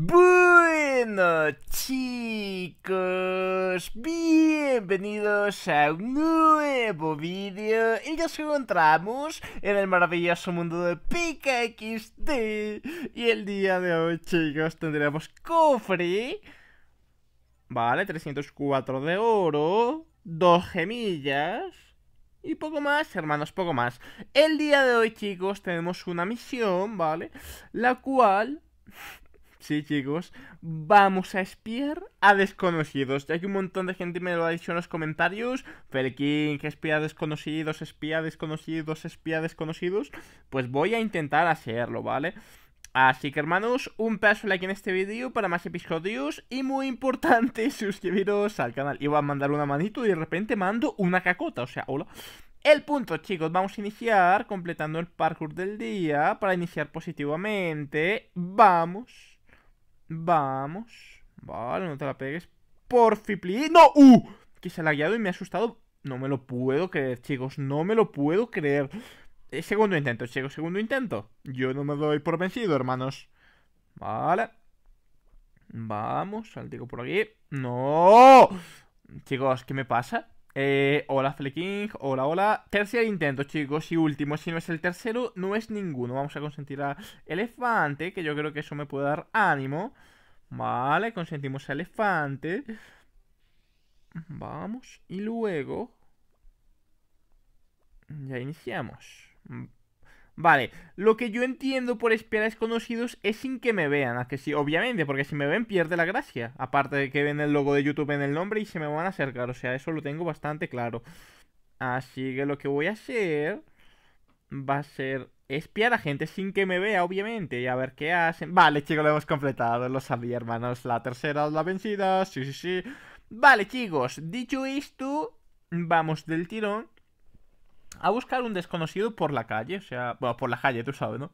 Bueno chicos, bienvenidos a un nuevo vídeo y ya nos encontramos en el maravilloso mundo de PKXD Y el día de hoy chicos tendremos cofre, vale, 304 de oro, dos gemillas y poco más, hermanos, poco más El día de hoy chicos tenemos una misión, vale, la cual... Sí, chicos, vamos a espiar a desconocidos. Ya que un montón de gente me lo ha dicho en los comentarios. Felkin, que espía desconocidos, espía desconocidos, espía desconocidos. Pues voy a intentar hacerlo, ¿vale? Así que hermanos, un de like en este vídeo para más episodios y muy importante, suscribiros al canal. Iba a mandar una manito y de repente mando una cacota, o sea, hola. El punto, chicos, vamos a iniciar completando el parkour del día para iniciar positivamente. Vamos. Vamos. Vale, no te la pegues. Por fipli, ¡No! ¡Uh! Que se ha guiado y me ha asustado. No me lo puedo creer, chicos. No me lo puedo creer. Eh, segundo intento, chicos. Segundo intento. Yo no me doy por vencido, hermanos. Vale. Vamos, saltigo por aquí. ¡No! Chicos, ¿qué me pasa? Eh, hola Fleking, hola, hola. Tercer intento, chicos, y último. Si no es el tercero, no es ninguno. Vamos a consentir a Elefante, que yo creo que eso me puede dar ánimo. Vale, consentimos a Elefante. Vamos, y luego... Ya iniciamos. Vale, lo que yo entiendo por espiar a desconocidos es sin que me vean, a que sí, obviamente, porque si me ven pierde la gracia. Aparte de que ven el logo de YouTube en el nombre y se me van a acercar, o sea, eso lo tengo bastante claro. Así que lo que voy a hacer va a ser espiar a gente sin que me vea, obviamente, y a ver qué hacen. Vale, chicos, lo hemos completado, lo sabía, hermanos, la tercera la vencida, sí, sí, sí. Vale, chicos, dicho esto, vamos del tirón a buscar un desconocido por la calle, o sea, bueno, por la calle, tú sabes, ¿no?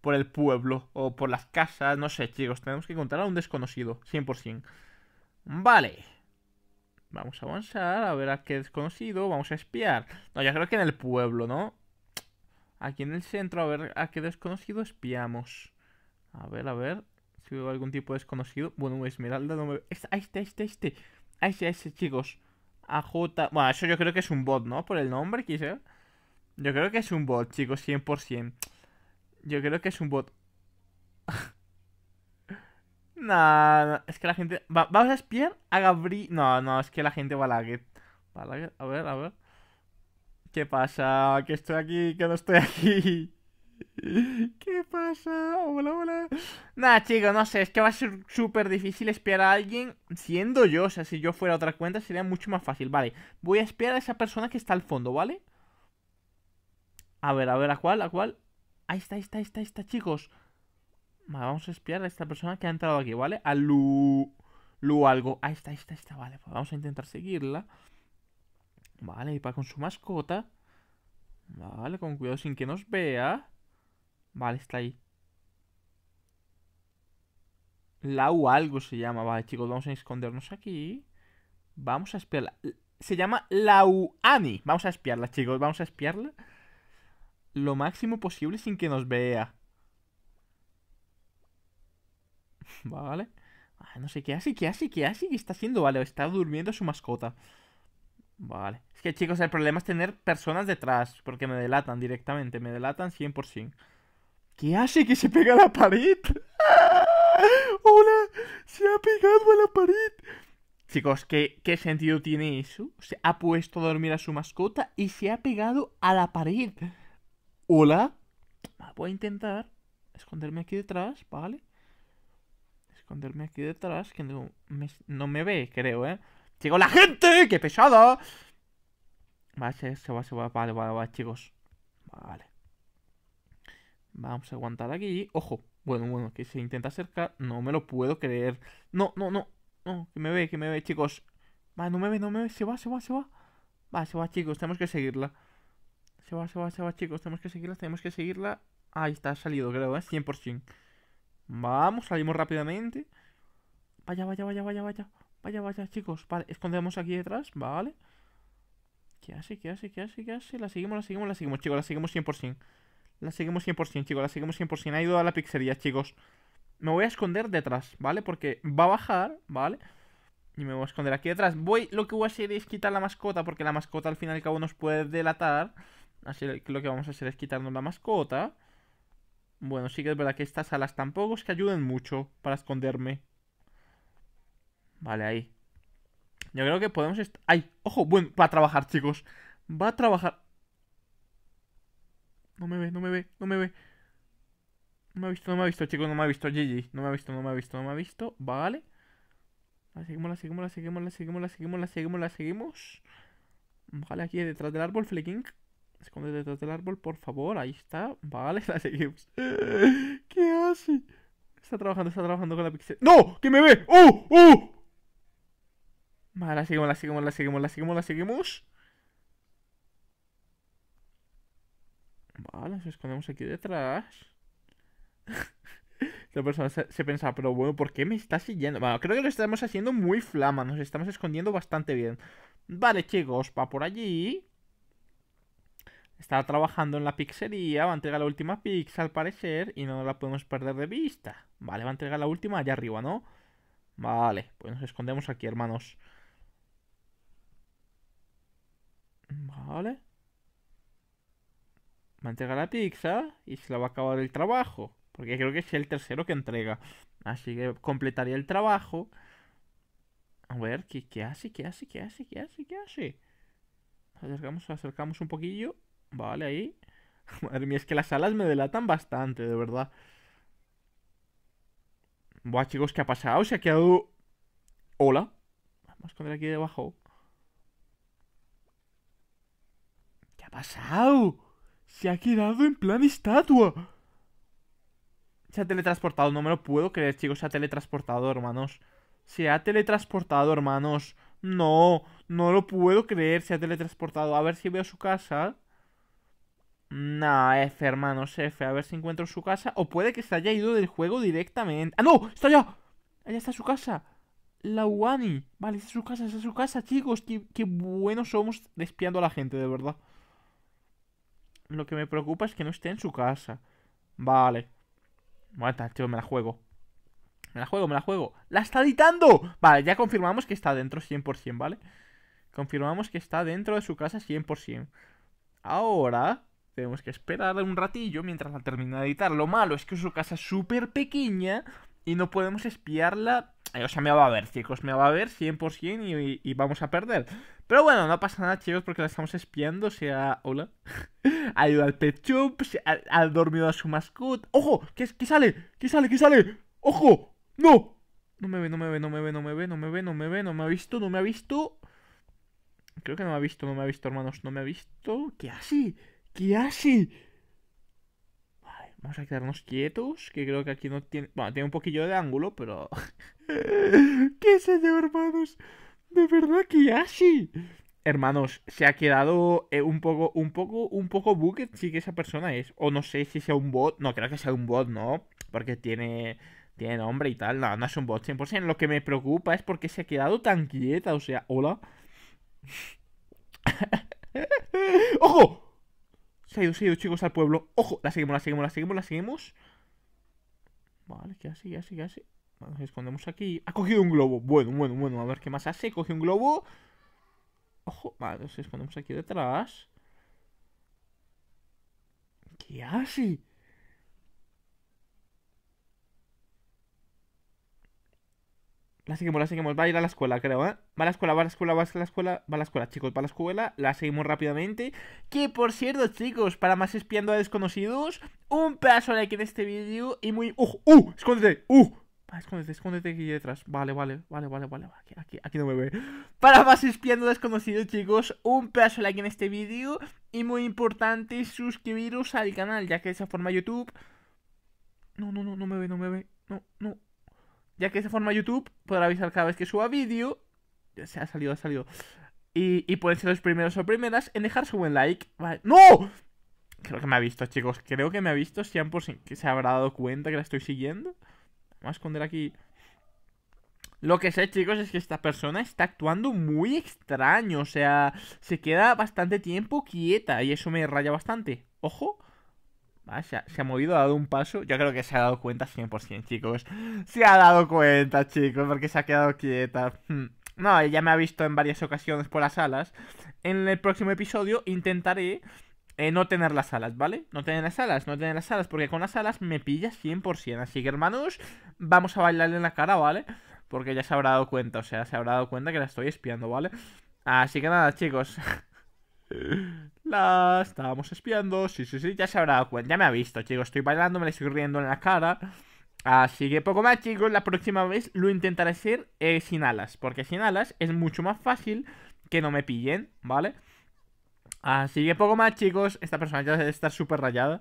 Por el pueblo o por las casas, no sé, chicos, tenemos que encontrar a un desconocido, 100%. Vale. Vamos a avanzar, a ver a qué desconocido, vamos a espiar. No, ya creo que en el pueblo, ¿no? Aquí en el centro, a ver a qué desconocido espiamos. A ver, a ver, si veo algún tipo de desconocido. Bueno, Esmeralda no me... Este, ahí está, ahí está, este. Ahí ese, chicos. AJ... Bueno, eso yo creo que es un bot, ¿no? Por el nombre, quizá. Yo creo que es un bot, chicos, 100%. Yo creo que es un bot. nah, no, es que la gente... vamos a espiar a Gabri... No, no, es que la gente va a la a, ver, a ver. ¿Qué pasa? Que estoy aquí, que no estoy aquí. ¿Qué pasa? Hola, hola. Nada, chicos, no sé, es que va a ser súper difícil espiar a alguien siendo yo. O sea, si yo fuera otra cuenta sería mucho más fácil. Vale, voy a espiar a esa persona que está al fondo, ¿vale? A ver, a ver, ¿a cuál? ¿A cuál? Ahí está, ahí está, ahí está, está, chicos. Vale, vamos a espiar a esta persona que ha entrado aquí, ¿vale? A Lu... Lu algo. Ahí está, ahí está, ahí está, vale. Pues vamos a intentar seguirla. Vale, y para con su mascota. Vale, con cuidado sin que nos vea. Vale, está ahí. Lau algo se llama. Vale, chicos, vamos a escondernos aquí. Vamos a espiarla. Se llama Lauani. Vamos a espiarla, chicos. Vamos a espiarla lo máximo posible sin que nos vea. Vale. no sé qué hace, qué hace, qué hace, qué está haciendo. Vale, está durmiendo su mascota. Vale. Es que chicos, el problema es tener personas detrás, porque me delatan directamente, me delatan 100%. ¿Qué hace que se pega a la pared? ¡Hola! Se ha pegado a la pared. Chicos, ¿qué, ¿qué sentido tiene eso? Se ha puesto a dormir a su mascota y se ha pegado a la pared. Hola. Ah, voy a intentar esconderme aquí detrás, ¿vale? Esconderme aquí detrás, que no me, ve, creo, ¿eh? ¡Llegó la gente! ¡Qué pesada! Vale, se va, se va, vale, vale, vale, chicos. Vale. Vamos a aguantar aquí. Ojo. Bueno, bueno, que se intenta acercar. No me lo puedo creer. No, no, no. No, que me ve, que me ve, chicos. Vale, no me ve, no me ve. Se va, se va, se va. Va, se va, chicos. Tenemos que seguirla. Se va, se va, se va, chicos. Tenemos que seguirla, tenemos que seguirla. Ahí está, ha salido, creo, ¿eh? 100%. Vamos, salimos rápidamente. Vaya, vaya, vaya, vaya, vaya. Vaya, vaya, chicos. Vale, escondemos aquí detrás, ¿vale? ¿Qué hace, qué hace, qué hace, qué hace? La seguimos, la seguimos, la seguimos, chicos. La seguimos 100%. La seguimos 100%, chicos. La seguimos 100%. Ha ido a la pizzería, chicos. Me voy a esconder detrás, ¿vale? Porque va a bajar, ¿vale? Y me voy a esconder aquí detrás. Voy, lo que voy a hacer es quitar la mascota, porque la mascota al fin y al cabo nos puede delatar. Así que lo que vamos a hacer es quitarnos la mascota. Bueno, sí que es verdad que estas alas tampoco es que ayuden mucho para esconderme. Vale, ahí. Yo creo que podemos... ¡Ay! ¡Ojo! Bueno, va a trabajar, chicos. Va a trabajar. No me ve, no me ve, no me ve. No me ha visto, no me ha visto, chicos, no me ha visto. GG. No me ha visto, no me ha visto, no me ha visto. Vale. La seguimos, la seguimos, la seguimos, la seguimos, la seguimos, la seguimos, la seguimos. Vale, aquí detrás del árbol, Flecking. Esconde detrás del árbol, por favor. Ahí está. Vale, la seguimos. ¿Qué hace? Está trabajando, está trabajando con la pixel. ¡No! ¡Que me ve! ¡Oh! ¡Oh! Vale, la seguimos, la seguimos, la seguimos, la seguimos, la seguimos. Vale, nos escondemos aquí detrás. La persona se, pensaba, pero bueno, ¿por qué me está siguiendo? Bueno, creo que lo estamos haciendo muy flama, nos estamos escondiendo bastante bien. Vale, chicos, va por allí. Está trabajando en la pizzería, va a entregar la última pizza al parecer y no la podemos perder de vista. Vale, va a entregar la última allá arriba, ¿no? Vale, pues nos escondemos aquí, hermanos. Vale. Va a entregar la pizza y se la va a acabar el trabajo. Porque creo que es el tercero que entrega. Así que completaría el trabajo. A ver, ¿qué, qué hace? ¿Qué hace? ¿Qué hace? ¿Qué hace? ¿Qué hace? acercamos, acercamos un poquillo. Vale, ahí. Madre mía, es que las alas me delatan bastante, de verdad. Buah, chicos, ¿qué ha pasado? Se ha quedado... Hola. Vamos a esconder aquí debajo. ¿Qué ha pasado? Se ha quedado en plan estatua. Se ha teletransportado, no me lo puedo creer, chicos. Se ha teletransportado, hermanos. Se ha teletransportado, hermanos. No, no lo puedo creer. Se ha teletransportado. A ver si veo su casa. Nah, F, hermanos, F. A ver si encuentro su casa. O puede que se haya ido del juego directamente. ¡Ah, no! ¡Está allá! Allá está su casa. La Uani. Vale, esa es su casa, esa es su casa, chicos. Qué, buenos somos despiando a la gente, de verdad. Lo que me preocupa es que no esté en su casa. Vale. tío, me la juego. Me la juego, me la juego. ¡La está editando! Vale, ya confirmamos que está dentro 100%, ¿vale? Confirmamos que está dentro de su casa 100%. Ahora tenemos que esperar un ratillo mientras la termina de editar. Lo malo es que su casa es súper pequeña y no podemos espiarla. O sea, me va a ver, chicos, me va a ver 100% y, vamos a perder. Pero bueno, no pasa nada, chicos, porque la estamos espiando. O sea, hola. Ayuda al Pet ha, dormido a su mascota. ¡Ojo! ¿Qué, ¿Qué sale? ¿Qué sale? ¿Qué sale? ¡Ojo! ¡No! No me ve, no me ve, no me ve, no me ve, no me ve, no me ve, no me ha visto, no me ha visto. Creo que no me ha visto, no me ha visto, hermanos, no me ha visto. ¿Qué así? ¿Qué Vale, vamos a quedarnos quietos, que creo que aquí no tiene... Bueno, tiene un poquillo de ángulo, pero... ¿Qué se yo hermanos? ¿De verdad qué hace? Hermanos, se ha quedado eh, un poco, un poco, un poco buque sí que esa persona es. O no sé si sea un bot. No, creo que sea un bot, ¿no? Porque tiene tiene nombre y tal. No, no es un bot 100%. Lo que me preocupa es porque se ha quedado tan quieta. O sea, hola. ¡Ojo! Se ha ido, se ha ido, chicos, al pueblo. ¡Ojo! La seguimos, la seguimos, la seguimos, la seguimos. Vale, que así, así, así. Nos escondemos aquí. Ha cogido un globo. Bueno, bueno, bueno. A ver qué más hace. Coge un globo. Ojo. Vale, nos escondemos aquí detrás. ¿Qué hace? La seguimos, la seguimos. Va a ir a la escuela, creo, ¿eh? Va a la escuela, va a la escuela, va a la escuela, va a la escuela, chicos. Va a la escuela, la seguimos rápidamente. Que, por cierto, chicos, para más espiando a desconocidos, un de like en este vídeo y muy... ¡Uh! ¡Uh! ¡Escóndete! ¡Uh! Ah, escóndete, escóndete aquí detrás. Vale, vale, vale, vale, vale. Aquí, aquí, no me ve. Para más espiando desconocidos, chicos, un pedazo de like en este vídeo. Y muy importante, suscribiros al canal, ya que de esa forma YouTube. No, no, no, no me ve, no me ve. No, no, ya que de esa forma YouTube podrá avisar cada vez que suba vídeo. Ya se ha salido, ha salido. Y, pueden ser los primeros o primeras en dejar su buen like. ¡No! Creo que me ha visto, chicos. Creo que me ha visto. Si han por que se habrá dado cuenta que la estoy siguiendo. Vamos a esconder aquí. Lo que sé, chicos, es que esta persona está actuando muy extraño. O sea, se queda bastante tiempo quieta. Y eso me raya bastante. Ojo se, ha, movido, ha dado un paso. Yo creo que se ha dado cuenta 100%, chicos. Se ha dado cuenta, chicos, porque se ha quedado quieta. Hmm. No, ella me ha visto en varias ocasiones por las alas. En el próximo episodio intentaré eh, no tener las alas, ¿vale? No tener las alas, no tener las alas, porque con las alas me pilla 100%. Así que, hermanos, vamos a bailarle en la cara, ¿vale? Porque ya se habrá dado cuenta, o sea, se habrá dado cuenta que la estoy espiando, ¿vale? Así que nada, chicos. La estábamos espiando. Sí, sí, sí, ya se habrá dado cuenta. Ya me ha visto, chicos. Estoy bailando, me le estoy riendo en la cara. Así que poco más, chicos. La próxima vez lo intentaré hacer eh, sin alas. Porque sin alas es mucho más fácil que no me pillen, ¿vale? Así que poco más, chicos. Esta persona ya está estar súper rayada.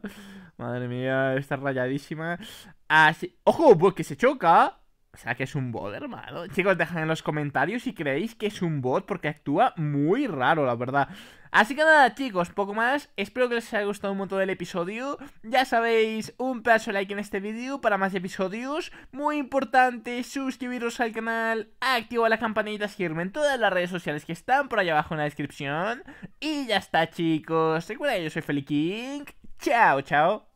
Madre mía, está rayadísima. Así... ¡Ojo! porque pues, se choca. O sea, que es un bot, hermano. Chicos, dejad en los comentarios si creéis que es un bot, porque actúa muy raro, la verdad. Así que nada chicos, poco más, espero que les haya gustado un montón el episodio, ya sabéis, un pedazo de like en este vídeo para más episodios, muy importante, suscribiros al canal, activar la campanita, seguirme en todas las redes sociales que están por allá abajo en la descripción, y ya está chicos, recuerda yo soy Feliking, King, chao chao.